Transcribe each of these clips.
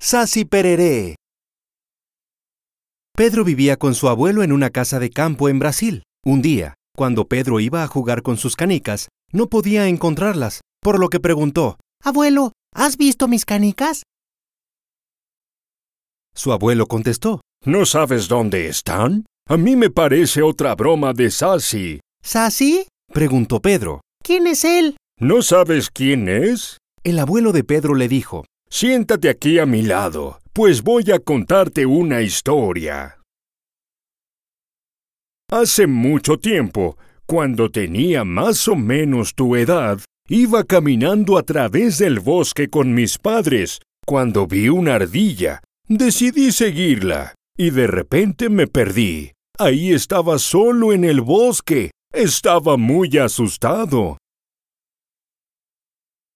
Sasi Pereré. Pedro vivía con su abuelo en una casa de campo en Brasil. Un día, cuando Pedro iba a jugar con sus canicas, no podía encontrarlas, por lo que preguntó, Abuelo, ¿has visto mis canicas? Su abuelo contestó, ¿No sabes dónde están? A mí me parece otra broma de Sasi. ¿Sasi? preguntó Pedro. ¿Quién es él? ¿No sabes quién es? El abuelo de Pedro le dijo, Siéntate aquí a mi lado, pues voy a contarte una historia. Hace mucho tiempo, cuando tenía más o menos tu edad, iba caminando a través del bosque con mis padres, cuando vi una ardilla. Decidí seguirla, y de repente me perdí. Ahí estaba solo en el bosque. Estaba muy asustado.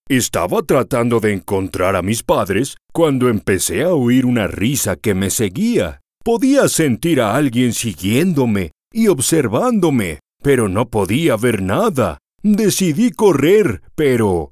Estaba tratando de encontrar a mis padres cuando empecé a oír una risa que me seguía. Podía sentir a alguien siguiéndome y observándome, pero no podía ver nada. Decidí correr, pero...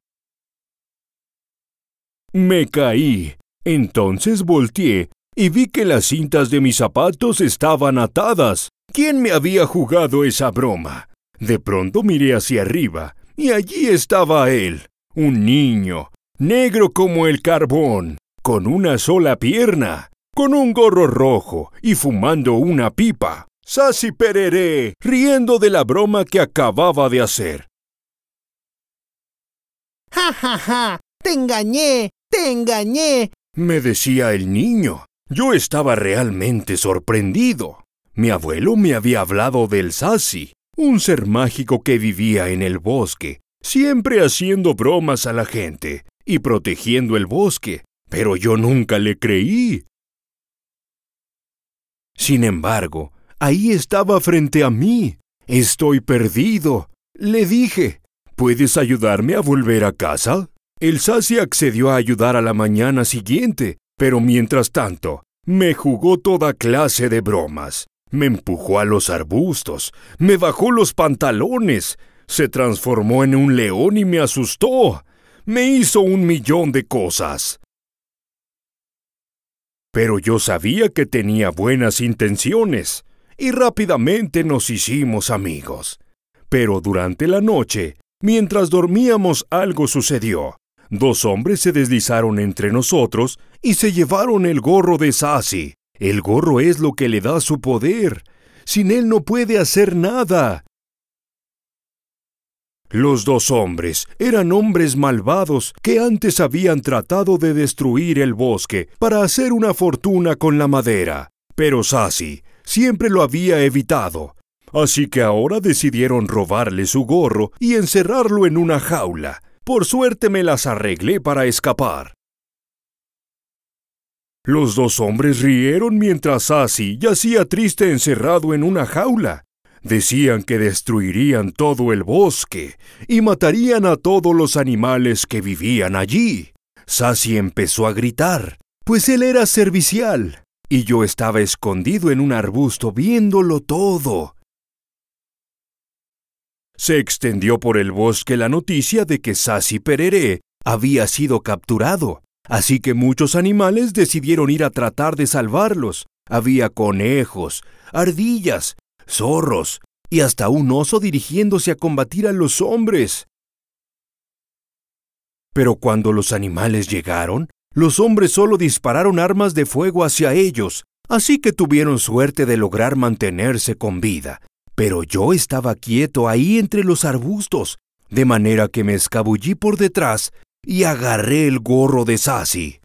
Me caí. Entonces volteé y vi que las cintas de mis zapatos estaban atadas. ¿Quién me había jugado esa broma? De pronto miré hacia arriba y allí estaba él un niño, negro como el carbón, con una sola pierna, con un gorro rojo y fumando una pipa. ¡Sasi Pereré, riendo de la broma que acababa de hacer. ¡Ja, ja, ja! ¡Te engañé! ¡Te engañé! me decía el niño. Yo estaba realmente sorprendido. Mi abuelo me había hablado del Sasi, un ser mágico que vivía en el bosque siempre haciendo bromas a la gente y protegiendo el bosque, pero yo nunca le creí. Sin embargo, ahí estaba frente a mí. Estoy perdido. Le dije, ¿puedes ayudarme a volver a casa? El Sasi accedió a ayudar a la mañana siguiente, pero mientras tanto, me jugó toda clase de bromas. Me empujó a los arbustos, me bajó los pantalones, se transformó en un león y me asustó. Me hizo un millón de cosas. Pero yo sabía que tenía buenas intenciones y rápidamente nos hicimos amigos. Pero durante la noche, mientras dormíamos, algo sucedió. Dos hombres se deslizaron entre nosotros y se llevaron el gorro de Sassy. El gorro es lo que le da su poder. Sin él no puede hacer nada. Los dos hombres eran hombres malvados que antes habían tratado de destruir el bosque para hacer una fortuna con la madera, pero Sassy siempre lo había evitado, así que ahora decidieron robarle su gorro y encerrarlo en una jaula. Por suerte me las arreglé para escapar. Los dos hombres rieron mientras Sassy yacía triste encerrado en una jaula. Decían que destruirían todo el bosque y matarían a todos los animales que vivían allí. Sasi empezó a gritar, pues él era servicial, y yo estaba escondido en un arbusto viéndolo todo. Se extendió por el bosque la noticia de que Sasi Perere había sido capturado, así que muchos animales decidieron ir a tratar de salvarlos. Había conejos, ardillas, zorros y hasta un oso dirigiéndose a combatir a los hombres. Pero cuando los animales llegaron, los hombres solo dispararon armas de fuego hacia ellos, así que tuvieron suerte de lograr mantenerse con vida. Pero yo estaba quieto ahí entre los arbustos, de manera que me escabullí por detrás y agarré el gorro de Sassy.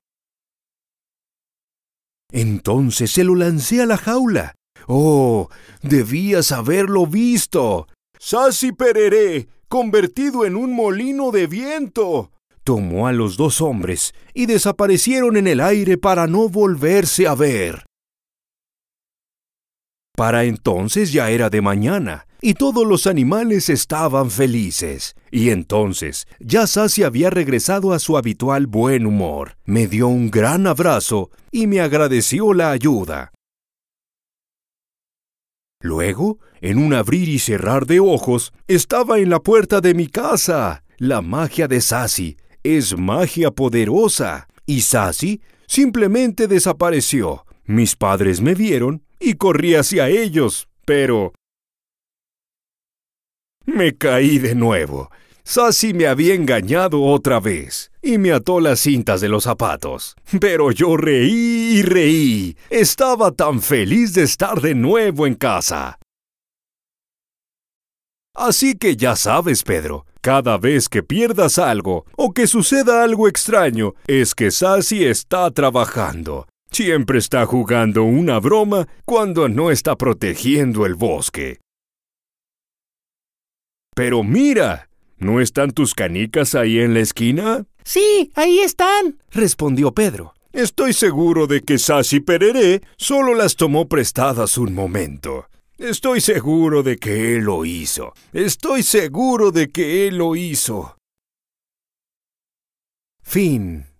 Entonces se lo lancé a la jaula, Oh, debías haberlo visto. Sasi Pereré, convertido en un molino de viento. Tomó a los dos hombres y desaparecieron en el aire para no volverse a ver. Para entonces ya era de mañana, y todos los animales estaban felices. Y entonces, ya Sasi había regresado a su habitual buen humor. Me dio un gran abrazo y me agradeció la ayuda. Luego, en un abrir y cerrar de ojos, estaba en la puerta de mi casa. La magia de Sassy es magia poderosa. Y Sassy simplemente desapareció. Mis padres me vieron y corrí hacia ellos, pero... Me caí de nuevo. Sassy me había engañado otra vez y me ató las cintas de los zapatos. Pero yo reí y reí. Estaba tan feliz de estar de nuevo en casa. Así que ya sabes, Pedro, cada vez que pierdas algo o que suceda algo extraño, es que Sassy está trabajando. Siempre está jugando una broma cuando no está protegiendo el bosque. Pero mira, ¿No están tus canicas ahí en la esquina? Sí, ahí están, respondió Pedro. Estoy seguro de que Sassy Pereré solo las tomó prestadas un momento. Estoy seguro de que él lo hizo. Estoy seguro de que él lo hizo. Fin.